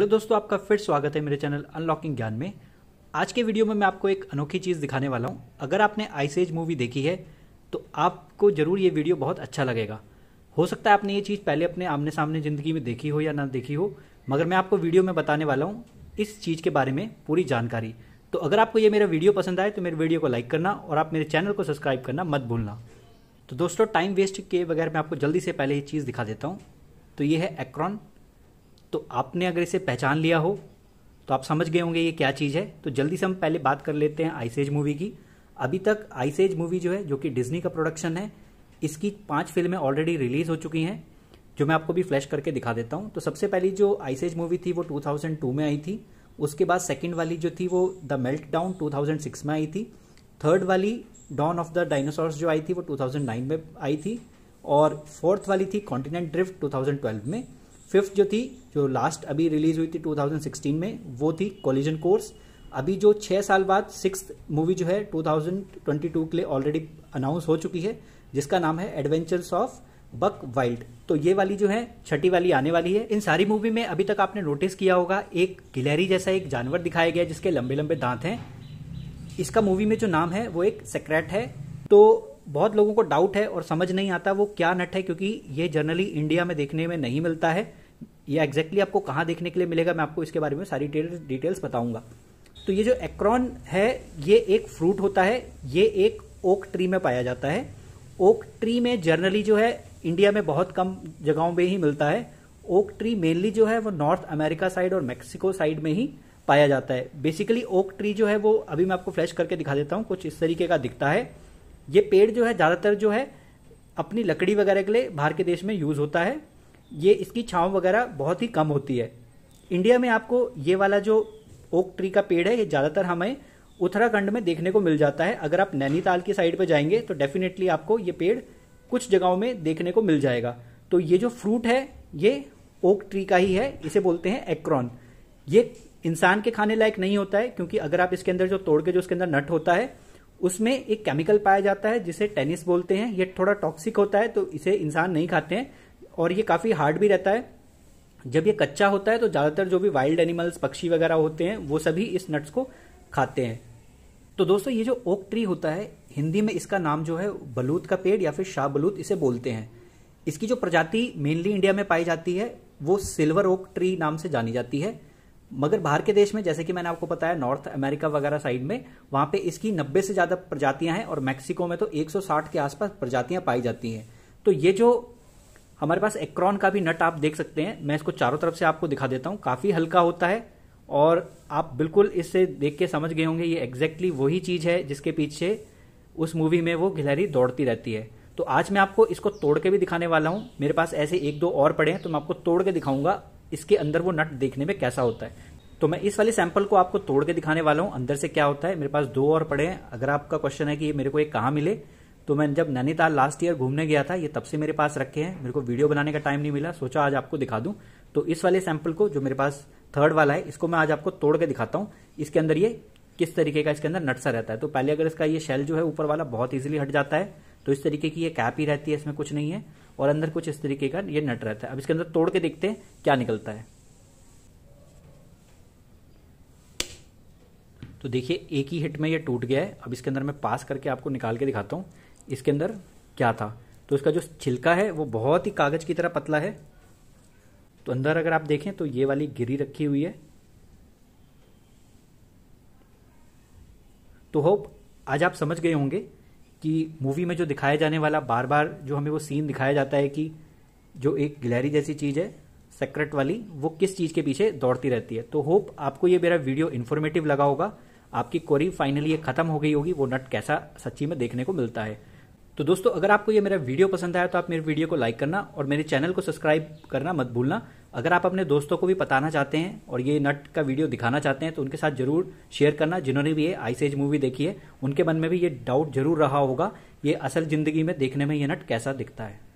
hello दोस्तों आपका फिर स्वागत है मेरे चैनल अनलॉकिंग ज्ञान में आज के वीडियो में मैं आपको एक अनोखी चीज़ दिखाने वाला हूँ अगर आपने आइसेज मूवी देखी है तो आपको ज़रूर ये वीडियो बहुत अच्छा लगेगा हो सकता है आपने ये चीज़ पहले अपने आमने सामने ज़िंदगी में देखी हो या ना देखी हो मगर मैं आपको वीडियो में बताने वाला हूँ इस चीज़ के बारे में पूरी जानकारी तो अगर आपको ये मेरा वीडियो पसंद आए तो मेरे वीडियो को लाइक करना और आप मेरे चैनल को सब्सक्राइब करना मत भूलना तो दोस्तों टाइम वेस्ट के बगैर मैं आपको जल्दी से पहले ये चीज़ दिखा देता हूँ तो ये है एक्रॉन तो आपने अगर इसे पहचान लिया हो तो आप समझ गए होंगे ये क्या चीज़ है तो जल्दी से हम पहले बात कर लेते हैं आइसेज मूवी की अभी तक आइसेज मूवी जो है जो कि डिज्नी का प्रोडक्शन है इसकी पांच फिल्में ऑलरेडी रिलीज हो चुकी हैं जो मैं आपको भी फ्लैश करके दिखा देता हूँ तो सबसे पहली जो आइसेज मूवी थी वो 2002 में आई थी उसके बाद सेकंड वाली जो थी वो द मेल्ट डाउन टू में आई थी थर्ड वाली डॉन ऑफ द डायनासोर्स जो आई थी वो 2009 में आई थी और फोर्थ वाली थी कॉन्टिनेंट ड्रिफ्ट 2012 में फिफ्थ जो थी जो लास्ट अभी रिलीज हुई थी 2016 में वो थी कॉलिजन कोर्स अभी जो छः साल बाद सिक्स मूवी जो है 2022 के लिए ऑलरेडी अनाउंस हो चुकी है जिसका नाम है एडवेंचर्स ऑफ बक वाइल्ड तो ये वाली जो है छठी वाली आने वाली है इन सारी मूवी में अभी तक आपने नोटिस किया होगा एक गिलहरी जैसा एक जानवर दिखाया गया जिसके लंबे लंबे दांत हैं इसका मूवी में जो नाम है वो एक सेक्रेट है तो बहुत लोगों को डाउट है और समझ नहीं आता वो क्या नट है क्योंकि ये जनरली इंडिया में देखने में नहीं मिलता है ये एग्जैक्टली आपको कहाँ देखने के लिए मिलेगा मैं आपको इसके बारे में सारी डिटेल्स बताऊंगा तो ये जो एक्रॉन है ये एक फ्रूट होता है ये एक ओक ट्री में पाया जाता है ओक ट्री में जनरली जो है इंडिया में बहुत कम जगहों में ही मिलता है ओक ट्री मेनली जो है वो नॉर्थ अमेरिका साइड और मैक्सिको साइड में ही पाया जाता है बेसिकली ओक ट्री जो है वो अभी मैं आपको फ्लैश करके दिखा देता हूँ कुछ इस तरीके का दिखता है ये पेड़ जो है ज़्यादातर जो है अपनी लकड़ी वगैरह के लिए बाहर के देश में यूज होता है ये इसकी छाँव वगैरह बहुत ही कम होती है इंडिया में आपको ये वाला जो ओक ट्री का पेड़ है ये ज़्यादातर हमें उत्तराखंड में देखने को मिल जाता है अगर आप नैनीताल की साइड पर जाएंगे तो डेफिनेटली आपको ये पेड़ कुछ जगहों में देखने को मिल जाएगा तो ये जो फ्रूट है ये ओक ट्री का ही है इसे बोलते हैं एक्रॉन ये इंसान के खाने लायक नहीं होता है क्योंकि अगर आप इसके अंदर जो तोड़ के जो इसके अंदर नट होता है उसमें एक केमिकल पाया जाता है जिसे टेनिस बोलते हैं ये थोड़ा टॉक्सिक होता है तो इसे इंसान नहीं खाते हैं और ये काफ़ी हार्ड भी रहता है जब ये कच्चा होता है तो ज़्यादातर जो भी वाइल्ड एनिमल्स पक्षी वगैरह होते हैं वो सभी इस नट्स को खाते हैं तो दोस्तों ये जो ओक ट्री होता है हिंदी में इसका नाम जो है बलूत का पेड़ या फिर शाह बलूत इसे बोलते हैं इसकी जो प्रजाति मेनली इंडिया में पाई जाती है वो सिल्वर ओक ट्री नाम से जानी जाती है मगर बाहर के देश में जैसे कि मैंने आपको बताया नॉर्थ अमेरिका वगैरह साइड में वहां पे इसकी 90 से ज़्यादा प्रजातियां हैं और मैक्सिको में तो 160 के आसपास प्रजातियां पाई जाती हैं तो ये जो हमारे पास एक्रॉन का भी नट आप देख सकते हैं मैं इसको चारों तरफ से आपको दिखा देता हूँ काफ़ी हल्का होता है और आप बिल्कुल इससे देख के समझ गए होंगे ये एग्जैक्टली वही चीज़ है जिसके पीछे उस मूवी में वो गिलहरी दौड़ती रहती है तो आज मैं आपको इसको तोड़ के भी दिखाने वाला हूँ मेरे पास ऐसे एक दो और पड़े हैं तो मैं आपको तोड़ के दिखाऊंगा इसके अंदर वो नट देखने में कैसा होता है तो मैं इस वाले सैंपल को आपको तोड़ के दिखाने वाला हूँ अंदर से क्या होता है मेरे पास दो और पड़े हैं अगर आपका क्वेश्चन है कि ये मेरे को एक कहाँ मिले तो मैं जब नैनीताल लास्ट ईयर घूमने गया था ये तब से मेरे पास रखे हैं मेरे को वीडियो बनाने का टाइम नहीं मिला सोचा आज आपको दिखा दूं तो इस वाले सैंपल को जो मेरे पास थर्ड वाला है इसको मैं आज आपको तोड़ के दिखाता हूं इसके अंदर ये किस तरीके का इसके अंदर नटसा रहता है तो पहले अगर इसका ये शेल जो है ऊपर वाला बहुत ईजिली हट जाता है तो इस तरीके की ये कैप ही रहती है इसमें कुछ नहीं है और अंदर कुछ इस तरीके का ये नट रहता है अब इसके अंदर तोड़ के देखते हैं क्या निकलता है तो देखिए एक ही हिट में ये टूट गया है अब इसके अंदर मैं पास करके आपको निकाल के दिखाता हूं इसके अंदर क्या था तो इसका जो छिलका है वो बहुत ही कागज की तरह पतला है तो अंदर अगर आप देखें तो ये वाली गिरी रखी हुई है तो होप आज आप समझ गए होंगे कि मूवी में जो दिखाया जाने वाला बार बार जो हमें वो सीन दिखाया जाता है कि जो एक गिलहरी जैसी चीज है सेक्रेट वाली वो किस चीज के पीछे दौड़ती रहती है तो होप आपको ये मेरा वीडियो इन्फॉर्मेटिव लगा होगा आपकी क्वेरी फाइनली ये खत्म हो गई होगी वो नट कैसा सच्ची में देखने को मिलता है तो दोस्तों अगर आपको ये मेरा वीडियो पसंद आया तो आप मेरे वीडियो को लाइक करना और मेरे चैनल को सब्सक्राइब करना मत भूलना अगर आप अपने दोस्तों को भी बताना चाहते हैं और ये नट का वीडियो दिखाना चाहते हैं तो उनके साथ जरूर शेयर करना जिन्होंने भी ये आइसेज मूवी देखी है उनके मन में भी ये डाउट जरूर रहा होगा ये असल जिंदगी में देखने में ये नट कैसा दिखता है